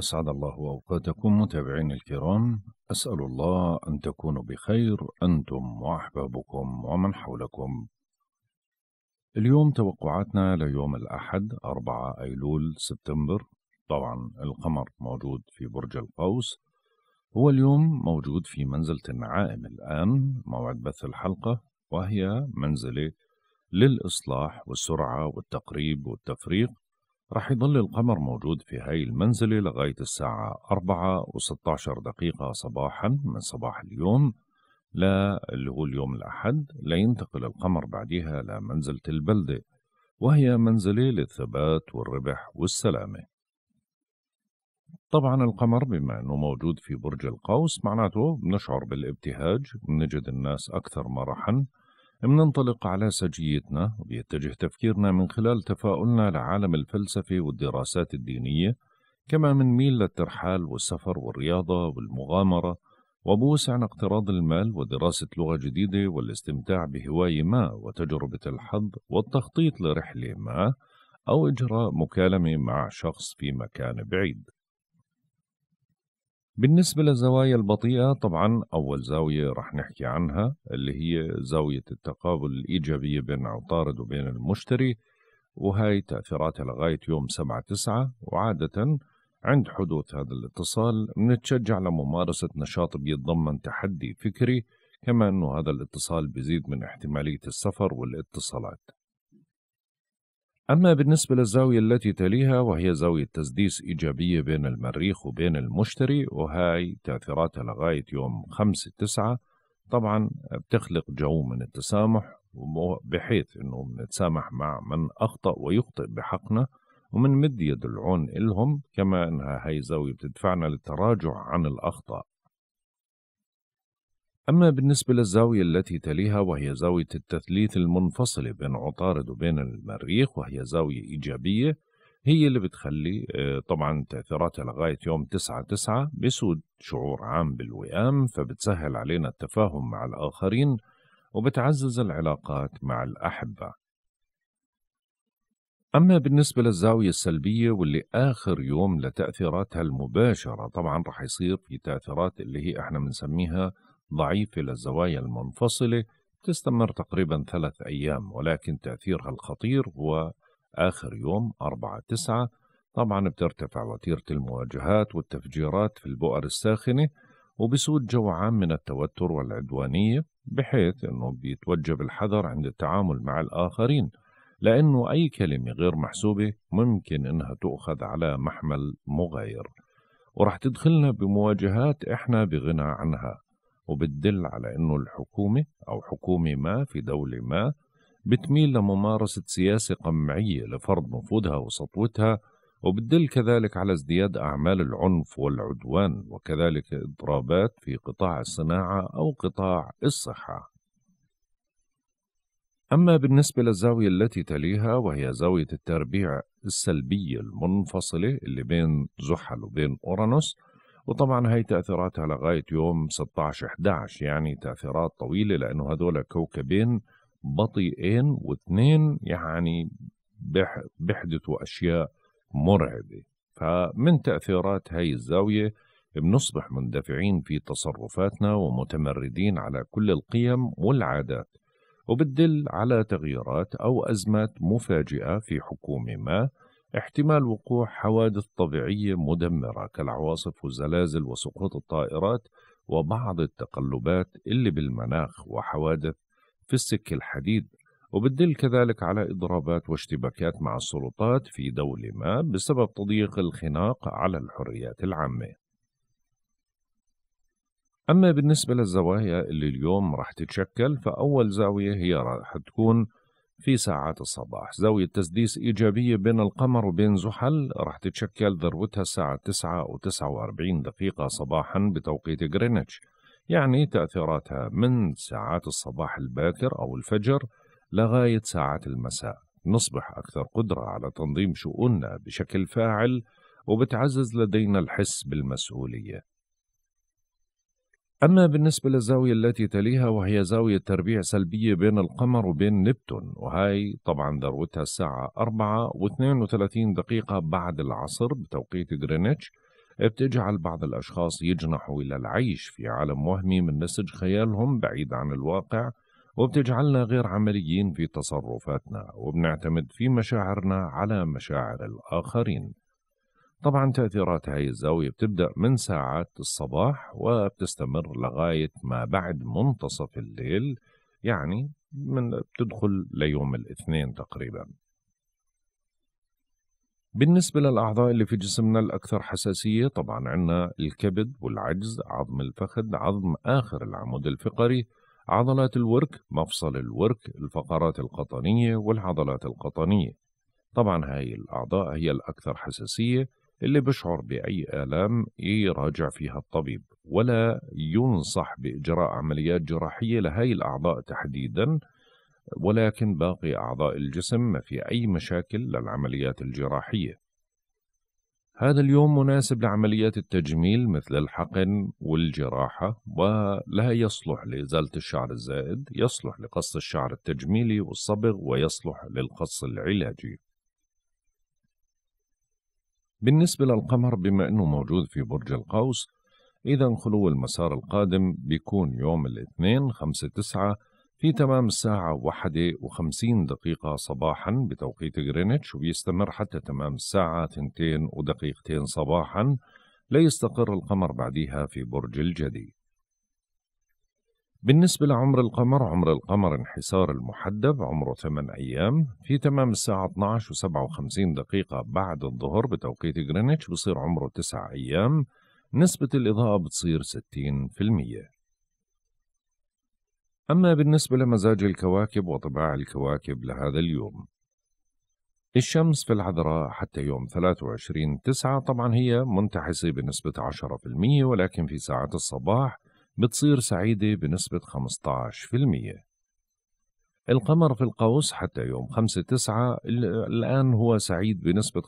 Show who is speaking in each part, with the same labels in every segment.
Speaker 1: أسعد الله أوقاتكم متابعين الكرام أسأل الله أن تكونوا بخير أنتم وأحبابكم ومن حولكم اليوم توقعاتنا ليوم الأحد 4 أيلول سبتمبر طبعا القمر موجود في برج القوس هو اليوم موجود في منزلة النعائم الآن موعد بث الحلقة وهي منزلة للإصلاح والسرعة والتقريب والتفريق راح يظل القمر موجود في هاي المنزلة لغاية الساعة 4 و16 دقيقة صباحا من صباح اليوم لا اللي هو اليوم الأحد لينتقل القمر بعدها لمنزلة البلدة وهي منزلة للثبات والربح والسلامة طبعا القمر بما أنه موجود في برج القوس معناته بنشعر بالابتهاج بنجد الناس أكثر مرحا مننطلق على سجيتنا وبيتجه تفكيرنا من خلال تفاؤلنا لعالم الفلسفة والدراسات الدينية كما ميل للترحال والسفر والرياضة والمغامرة وبوسعنا اقتراض المال ودراسة لغة جديدة والاستمتاع بهواية ما وتجربة الحظ والتخطيط لرحلة ما أو إجراء مكالمة مع شخص في مكان بعيد بالنسبة للزوايا البطيئة طبعا أول زاوية رح نحكي عنها اللي هي زاوية التقابل الإيجابية بين عطارد وبين المشتري وهي تأثيراتها لغاية يوم 7 9 وعادة عند حدوث هذا الاتصال نتشجع لممارسة نشاط بيتضمن تحدي فكري كما أنه هذا الاتصال بيزيد من احتمالية السفر والاتصالات أما بالنسبة للزاوية التي تليها وهي زاوية تسديس إيجابية بين المريخ وبين المشتري وهاي تأثيراتها لغاية يوم 5 9 طبعا بتخلق جو من التسامح بحيث أنه نتسامح مع من أخطأ ويخطئ بحقنا مد يد العون إلهم كما أنها هاي زاوية بتدفعنا للتراجع عن الأخطاء أما بالنسبة للزاوية التي تليها وهي زاوية التثليث المنفصلة بين عطارد وبين المريخ وهي زاوية إيجابية هي اللي بتخلي آه، طبعا تأثيراتها لغاية يوم تسعة تسعة بسود شعور عام بالوئام فبتسهل علينا التفاهم مع الآخرين وبتعزز العلاقات مع الأحبة أما بالنسبة للزاوية السلبية واللي آخر يوم لتأثيراتها المباشرة طبعا رح يصير في تأثيرات اللي هي احنا بنسميها ضعيفة للزوايا المنفصلة تستمر تقريبا ثلاث أيام ولكن تأثيرها الخطير هو آخر يوم 4 9 طبعا بترتفع وتيرة المواجهات والتفجيرات في البؤر الساخنة وبسود جو عام من التوتر والعدوانية بحيث أنه بيتوجب الحذر عند التعامل مع الآخرين لأنه أي كلمة غير محسوبة ممكن أنها تؤخذ على محمل مغاير ورح تدخلنا بمواجهات إحنا بغنى عنها وبتدل على انه الحكومه او حكومه ما في دوله ما بتميل لممارسه سياسه قمعيه لفرض نفوذها وسطوتها وبتدل كذلك على ازدياد اعمال العنف والعدوان وكذلك اضرابات في قطاع الصناعه او قطاع الصحه أما بالنسبة للزاوية التي تليها وهي زاوية التربيع السلبية المنفصلة اللي بين زحل وبين أورانوس وطبعا هي تأثيراتها لغاية يوم 16-11 يعني تأثيرات طويلة لأنه هذول كوكبين بطيئين واثنين يعني بيحدثوا أشياء مرعبة فمن تأثيرات هاي الزاوية بنصبح مندفعين في تصرفاتنا ومتمردين على كل القيم والعادات وبتدل على تغييرات أو أزمات مفاجئة في حكومة ما احتمال وقوع حوادث طبيعية مدمرة كالعواصف والزلازل وسقوط الطائرات وبعض التقلبات اللي بالمناخ وحوادث في السك الحديد وبتدل كذلك على إضرابات واشتباكات مع السلطات في دولة ما بسبب تضييق الخناق على الحريات العامة أما بالنسبة للزوايا اللي اليوم رح تتشكل فأول زاوية هي رح تكون في ساعات الصباح زاوية تسديس إيجابية بين القمر وبين زحل رح تتشكل ذروتها الساعة 9 و 49 دقيقة صباحا بتوقيت غرينتش يعني تأثيراتها من ساعات الصباح الباكر أو الفجر لغاية ساعات المساء نصبح أكثر قدرة على تنظيم شؤوننا بشكل فاعل وبتعزز لدينا الحس بالمسؤولية أما بالنسبة للزاوية التي تليها وهي زاوية تربيع سلبية بين القمر وبين نبتون وهي طبعا ذروتها الساعة 4 و32 دقيقة بعد العصر بتوقيت غرينتش بتجعل بعض الأشخاص يجنحوا إلى العيش في عالم وهمي من نسج خيالهم بعيد عن الواقع وبتجعلنا غير عمليين في تصرفاتنا وبنعتمد في مشاعرنا على مشاعر الآخرين طبعا تأثيرات هاي الزاوية بتبدأ من ساعات الصباح وبتستمر لغاية ما بعد منتصف الليل يعني من بتدخل ليوم الاثنين تقريبا بالنسبة للأعضاء اللي في جسمنا الأكثر حساسية طبعا عندنا الكبد والعجز عظم الفخذ عظم آخر العمود الفقري عضلات الورك مفصل الورك الفقرات القطنية والعضلات القطنية طبعا هاي الأعضاء هي الأكثر حساسية اللي بشعر بأي آلام يراجع فيها الطبيب ولا ينصح بإجراء عمليات جراحية لهذه الأعضاء تحديدا ولكن باقي أعضاء الجسم ما في أي مشاكل للعمليات الجراحية هذا اليوم مناسب لعمليات التجميل مثل الحقن والجراحة ولا يصلح لإزالة الشعر الزائد يصلح لقص الشعر التجميلي والصبغ ويصلح للقص العلاجي بالنسبة للقمر بما أنه موجود في برج القوس إذا خلو المسار القادم بيكون يوم الاثنين خمسة تسعة في تمام الساعة واحدة وخمسين دقيقة صباحا بتوقيت غرينتش وبيستمر حتى تمام الساعة تنتين ودقيقتين صباحا ليستقر القمر بعدها في برج الجدي بالنسبة لعمر القمر عمر القمر انحسار المحدب عمره 8 أيام في تمام الساعة 12 و57 دقيقة بعد الظهر بتوقيت جرينتش بصير عمره 9 أيام نسبة الإضاءة بتصير 60% أما بالنسبة لمزاج الكواكب وطباع الكواكب لهذا اليوم الشمس في العذراء حتى يوم 23 9 طبعا هي منتحسة بنسبة 10% ولكن في ساعات الصباح بتصير سعيدة بنسبة 15% القمر في القوس حتى يوم 5 9 الآن هو سعيد بنسبة 15%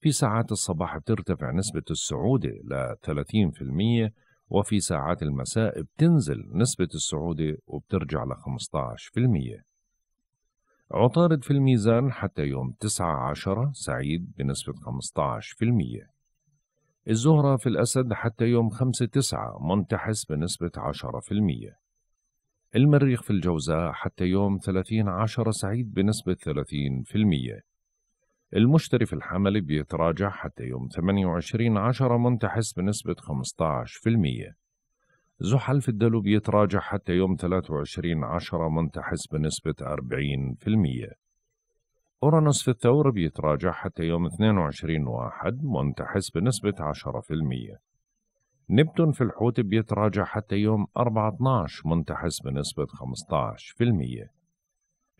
Speaker 1: في ساعات الصباح بترتفع نسبة السعودة ل 30% وفي ساعات المساء بتنزل نسبة السعودة وبترجع ل 15% عطارد في الميزان حتى يوم 9 10 سعيد بنسبة الزهرة في الأسد حتى يوم 5/9 منتحس بنسبة 10%. المريخ في الجوزاء حتى يوم 30/10 سعيد بنسبة 30%. المشتري في الحمل بيتراجع حتى يوم 28/10 منتحس بنسبة 15%. زحل في الدلو بيتراجع حتى يوم 23/10 منتحس بنسبة 40%. أورانوس في الثور بيتراجع حتى يوم 22 واحد منتحس بنسبة 10% نبتون في الحوت بيتراجع حتى يوم 14 منتحس بنسبة 15%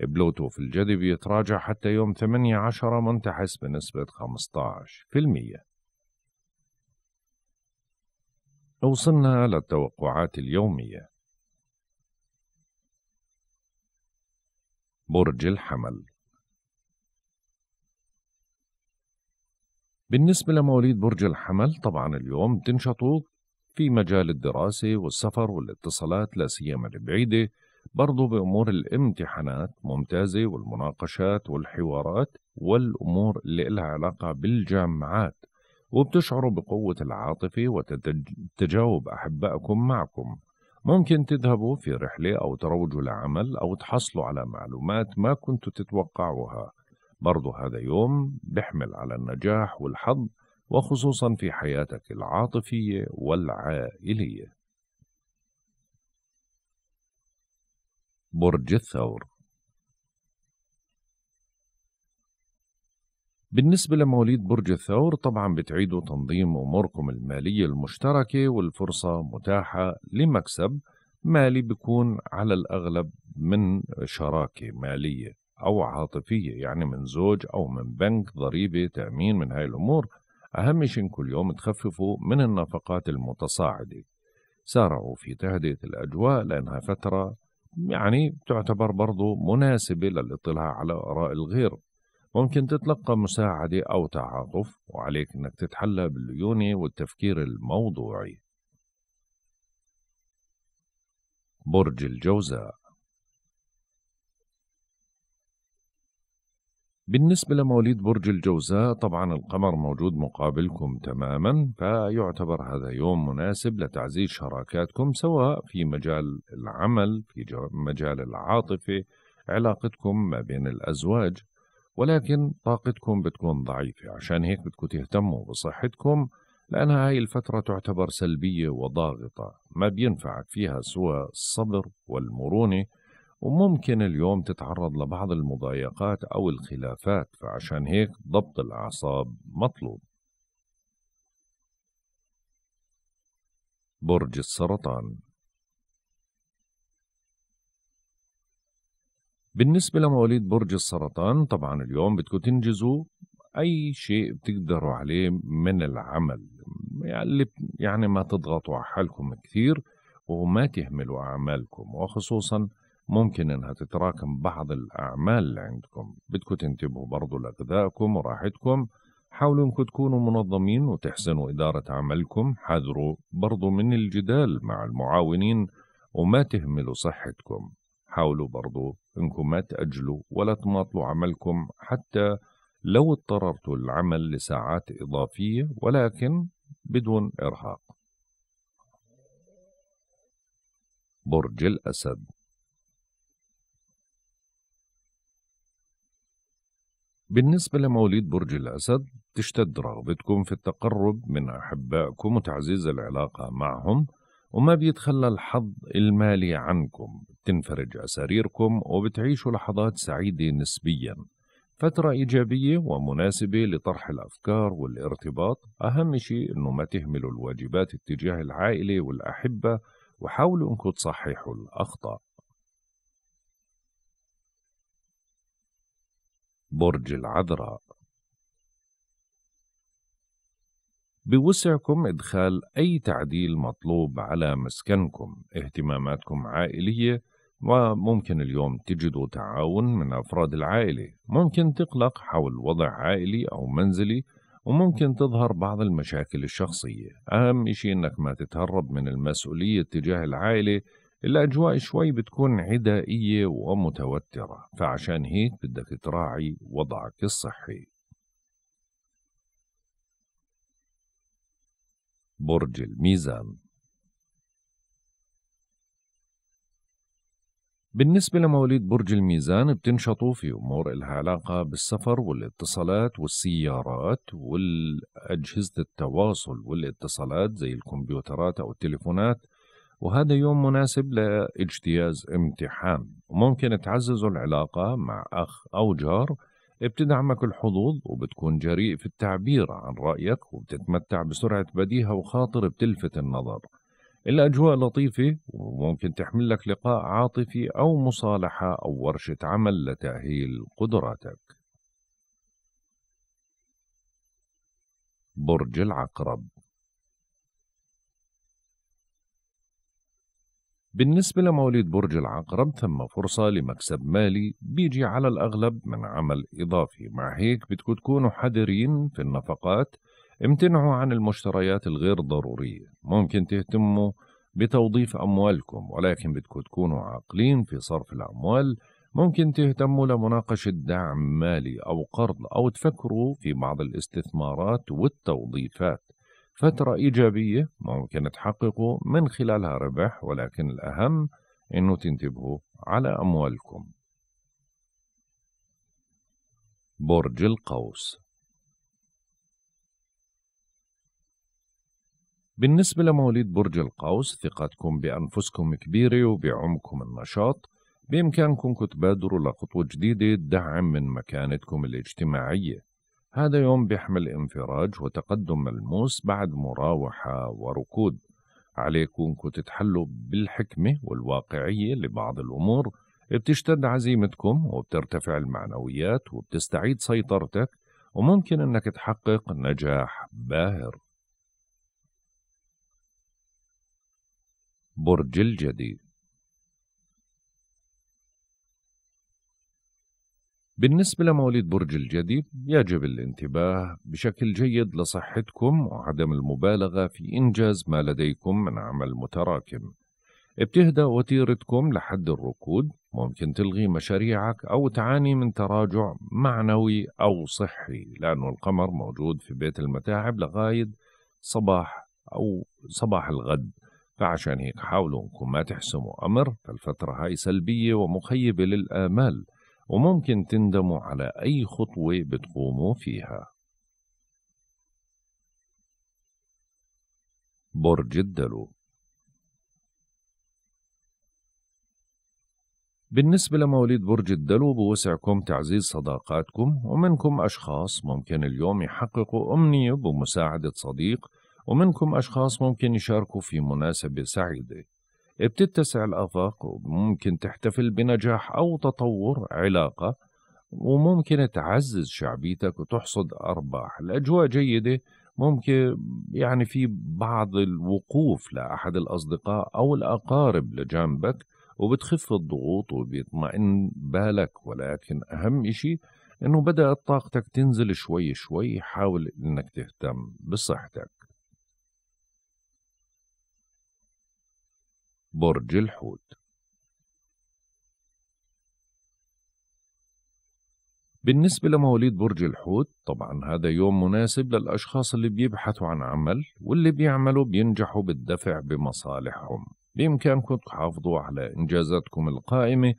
Speaker 1: بلوتو في الجدي بيتراجع حتى يوم 18 منتحس بنسبة 15% وصلنا للتوقعات اليومية برج الحمل بالنسبة لمواليد برج الحمل طبعا اليوم تنشطوا في مجال الدراسة والسفر والاتصالات لا سيما البعيدة برضو بأمور الامتحانات ممتازة والمناقشات والحوارات والأمور اللي لها علاقة بالجامعات وبتشعروا بقوة العاطفة وتجاوب أحبائكم معكم ممكن تذهبوا في رحلة أو تروجوا لعمل أو تحصلوا على معلومات ما كنتوا تتوقعوها برضه هذا يوم بيحمل على النجاح والحظ وخصوصا في حياتك العاطفية والعائلية برج الثور بالنسبة لمواليد برج الثور طبعا بتعيدوا تنظيم أموركم المالية المشتركة والفرصة متاحة لمكسب مالي بيكون على الأغلب من شراكة مالية أو عاطفية يعني من زوج أو من بنك ضريبة تأمين من هاي الأمور أهم شيء كل يوم تخففوا من النفقات المتصاعدة سارعوا في تهدئة الأجواء لأنها فترة يعني تعتبر برضو مناسبة للاطلاع على آراء الغير ممكن تتلقى مساعدة أو تعاطف وعليك أنك تتحلى بالليونة والتفكير الموضوعي برج الجوزاء بالنسبة لمواليد برج الجوزاء طبعا القمر موجود مقابلكم تماما فيعتبر هذا يوم مناسب لتعزيز شراكاتكم سواء في مجال العمل في مجال العاطفة علاقتكم ما بين الأزواج ولكن طاقتكم بتكون ضعيفة عشان هيك بدكم تهتموا بصحتكم لأنها هاي الفترة تعتبر سلبية وضاغطة ما بينفعك فيها سوى الصبر والمرونة وممكن اليوم تتعرض لبعض المضايقات أو الخلافات فعشان هيك ضبط الأعصاب مطلوب برج السرطان بالنسبة لمواليد برج السرطان طبعا اليوم بدكم تنجزوا أي شيء بتقدروا عليه من العمل يعني, يعني ما تضغطوا على حالكم كثير وما تهملوا أعمالكم وخصوصا ممكن انها تتراكم بعض الاعمال اللي عندكم بدكم تنتبهوا برضو لغذائكم وراحتكم حاولوا انكم تكونوا منظمين وتحسنوا اداره عملكم حذروا برضو من الجدال مع المعاونين وما تهملوا صحتكم حاولوا برضو انكم ما تاجلوا ولا تماطلوا عملكم حتى لو اضطررتوا العمل لساعات اضافيه ولكن بدون ارهاق برج الاسد بالنسبة لمواليد برج الأسد تشتد رغبتكم في التقرب من أحبائكم وتعزيز العلاقة معهم وما بيتخلى الحظ المالي عنكم تنفرج أساريركم وبتعيشوا لحظات سعيدة نسبيا فترة إيجابية ومناسبة لطرح الأفكار والارتباط أهم شيء أنه ما تهملوا الواجبات اتجاه العائلة والأحبة وحاولوا أنكم تصححوا الأخطاء برج العذراء بوسعكم إدخال أي تعديل مطلوب على مسكنكم اهتماماتكم عائلية وممكن اليوم تجدوا تعاون من أفراد العائلة ممكن تقلق حول وضع عائلي أو منزلي وممكن تظهر بعض المشاكل الشخصية أهم شيء أنك ما تتهرب من المسؤولية تجاه العائلة الأجواء شوي بتكون عدائية ومتوترة فعشان هيك بدك تراعي وضعك الصحي برج الميزان بالنسبة لمواليد برج الميزان بتنشطوا في أمور إلها علاقة بالسفر والاتصالات والسيارات والأجهزة التواصل والاتصالات زي الكمبيوترات أو التليفونات وهذا يوم مناسب لاجتياز امتحان وممكن تعززوا العلاقة مع أخ أو جار بتدعمك الحظوظ وبتكون جريء في التعبير عن رأيك وبتتمتع بسرعة بديهة وخاطر بتلفت النظر الأجواء لطيفة وممكن تحمل لك لقاء عاطفي أو مصالحة أو ورشة عمل لتأهيل قدراتك برج العقرب بالنسبة لمواليد برج العقرب تم فرصة لمكسب مالي بيجي على الأغلب من عمل إضافي مع هيك بدكم تكونوا حذرين في النفقات امتنعوا عن المشتريات الغير ضرورية ممكن تهتموا بتوظيف أموالكم ولكن بدكم تكونوا عاقلين في صرف الأموال ممكن تهتموا لمناقشة دعم مالي أو قرض أو تفكروا في بعض الاستثمارات والتوظيفات فترة إيجابية ممكن تحققوا من خلالها ربح ولكن الأهم إنه تنتبهوا على أموالكم برج القوس بالنسبة لمواليد برج القوس ثقتكم بأنفسكم كبيرة وبعمكم النشاط بإمكانكم تبادروا لخطوة جديدة تدعم من مكانتكم الاجتماعية هذا يوم بيحمل انفراج وتقدم ملموس بعد مراوحة وركود عليكم تتحلوا بالحكمة والواقعية لبعض الأمور بتشتد عزيمتكم وبترتفع المعنويات وبتستعيد سيطرتك وممكن أنك تحقق نجاح باهر برج الجدي بالنسبة لمواليد برج الجدي يجب الانتباه بشكل جيد لصحتكم وعدم المبالغة في إنجاز ما لديكم من عمل متراكم ابتهدأ وتيرتكم لحد الركود ممكن تلغي مشاريعك أو تعاني من تراجع معنوي أو صحي لأنه القمر موجود في بيت المتاعب لغاية صباح أو صباح الغد فعشان هيك حاولوا انكم ما تحسموا امر فالفترة هاي سلبية ومخيبة للآمال وممكن تندموا على أي خطوة بتقوموا فيها برج الدلو بالنسبة لمواليد برج الدلو بوسعكم تعزيز صداقاتكم ومنكم أشخاص ممكن اليوم يحققوا أمنية بمساعدة صديق ومنكم أشخاص ممكن يشاركوا في مناسبة سعيدة بتتسع الآفاق وممكن تحتفل بنجاح أو تطور علاقة وممكن تعزز شعبيتك وتحصد أرباح الأجواء جيدة ممكن يعني في بعض الوقوف لأحد الأصدقاء أو الأقارب لجانبك وبتخف الضغوط وبيطمئن بالك ولكن أهم إشي أنه بدأت طاقتك تنزل شوي شوي حاول أنك تهتم بصحتك برج الحوت بالنسبة لمواليد برج الحوت طبعا هذا يوم مناسب للأشخاص اللي بيبحثوا عن عمل واللي بيعملوا بينجحوا بالدفع بمصالحهم بإمكانكم تحافظوا على إنجازاتكم القائمة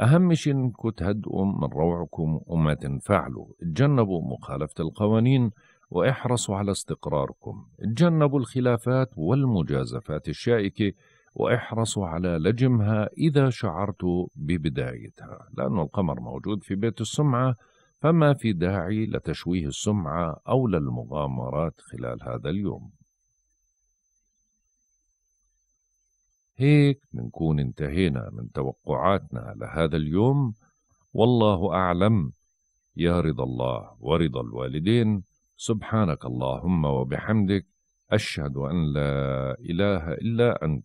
Speaker 1: أهم شيء إنكم تهدئوا من روعكم وما تنفعلوا تجنبوا مخالفة القوانين واحرصوا على استقراركم تجنبوا الخلافات والمجازفات الشائكة واحرصوا على لجمها إذا شعرتوا ببدايتها لأن القمر موجود في بيت السمعة فما في داعي لتشويه السمعة أو للمغامرات خلال هذا اليوم هيك منكون انتهينا من توقعاتنا لهذا اليوم والله أعلم يا رضا الله ورضا الوالدين سبحانك اللهم وبحمدك أشهد أن لا إله إلا أنت